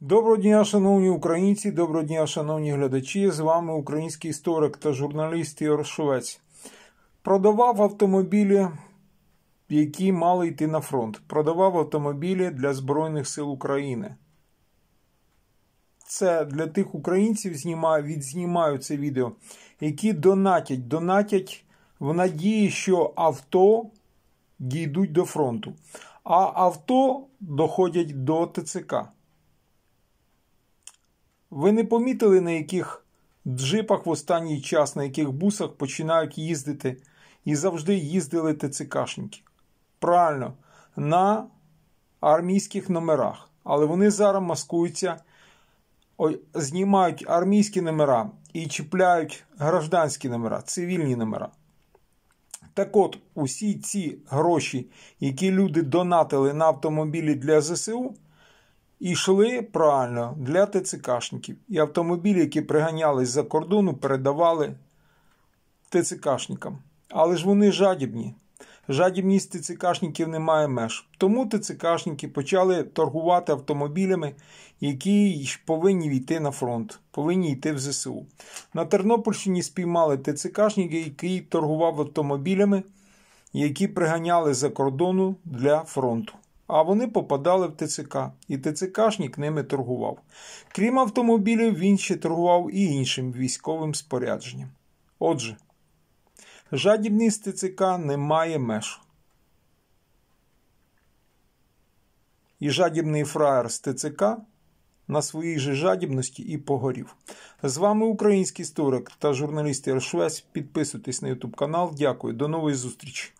Доброго дня, шановні українці, доброго дня, шановні глядачі. З вами український історик та журналіст Ігор Шовець. Продавав автомобілі, які мали йти на фронт. Продавав автомобілі для Збройних сил України. Це для тих українців знімаю, відзнімаю це відео, які донатять, донатять в надії, що авто дійдуть до фронту, а авто доходять до ТЦК. Ви не помітили, на яких джипах в останній час, на яких бусах починають їздити і завжди їздили ТЦКшники? Правильно, на армійських номерах. Але вони зараз маскуються, знімають армійські номера і чіпляють гражданські номера, цивільні номера. Так от, усі ці гроші, які люди донатили на автомобілі для ЗСУ, і йшли правильно для ТЦКшників. І автомобілі, які приганялись за кордону, передавали ТЦКшникам. Але ж вони жадібні. Жадібність ТЦКшників немає меж. Тому ТЦКшники почали торгувати автомобілями, які повинні війти на фронт, повинні йти в ЗСУ. На Тернопільщині спіймали ТЦКшники, який торгував автомобілями, які приганяли за кордону для фронту а вони попадали в ТЦК, і ТЦКшник ними торгував. Крім автомобілів, він ще торгував і іншим військовим спорядженням. Отже, жадібність ТЦК не має меж. І жадібний фраєр з ТЦК на своїй же жадібності і погорів. З вами український історик та журналіст Яршвець. Підписуйтесь на YouTube канал. Дякую, до нової зустрічі!